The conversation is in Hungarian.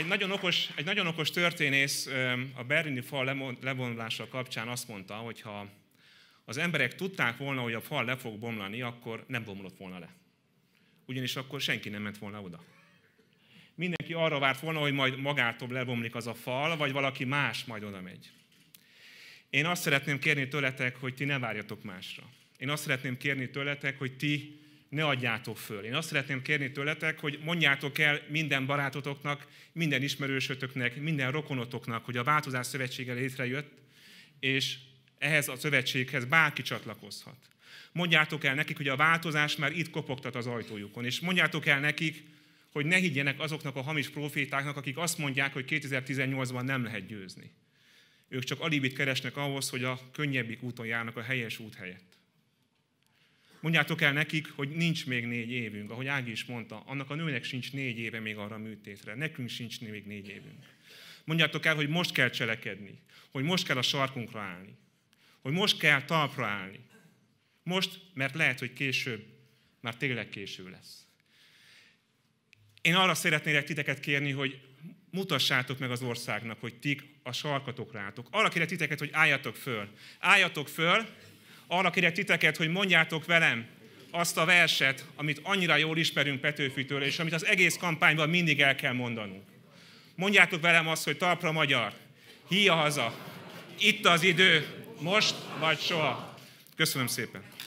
egy nagyon okos, egy nagyon okos történész a berlini fal levonlása kapcsán azt mondta, hogy ha az emberek tudták volna, hogy a fal le fog bomlani, akkor nem bomlott volna le. Ugyanis akkor senki nem ment volna oda. Mindenki arra várt volna, hogy majd magától lebomlik az a fal, vagy valaki más majd oda megy. Én azt szeretném kérni tőletek, hogy ti ne várjatok másra. Én azt szeretném kérni tőletek, hogy ti ne adjátok föl. Én azt szeretném kérni tőletek, hogy mondjátok el minden barátotoknak, minden ismerősötöknek, minden rokonotoknak, hogy a változás szövetsége létrejött, és ehhez a szövetséghez bárki csatlakozhat. Mondjátok el nekik, hogy a változás már itt kopogtat az ajtójukon, és mondjátok el nekik, hogy ne higgyenek azoknak a hamis profétáknak, akik azt mondják, hogy 2018-ban nem lehet győzni. Ők csak alibit keresnek ahhoz, hogy a könnyebbik úton járnak a helyes út helyett. Mondjátok el nekik, hogy nincs még négy évünk. Ahogy Ági is mondta, annak a nőnek sincs négy éve még arra a műtétre. Nekünk sincs még négy évünk. Mondjátok el, hogy most kell cselekedni. Hogy most kell a sarkunkra állni. Hogy most kell talpra állni. Most, mert lehet, hogy később már tényleg késő lesz. Én arra szeretnélek titeket kérni, hogy mutassátok meg az országnak, hogy ti a sarkatokra álltok. Arra kérlek titeket, hogy álljatok föl. Álljatok föl, arra kérek titeket, hogy mondjátok velem azt a verset, amit annyira jól ismerünk Petőfitől, és amit az egész kampányban mindig el kell mondanunk. Mondjátok velem azt, hogy talpra magyar, híja haza, itt az idő, most vagy soha. Köszönöm szépen.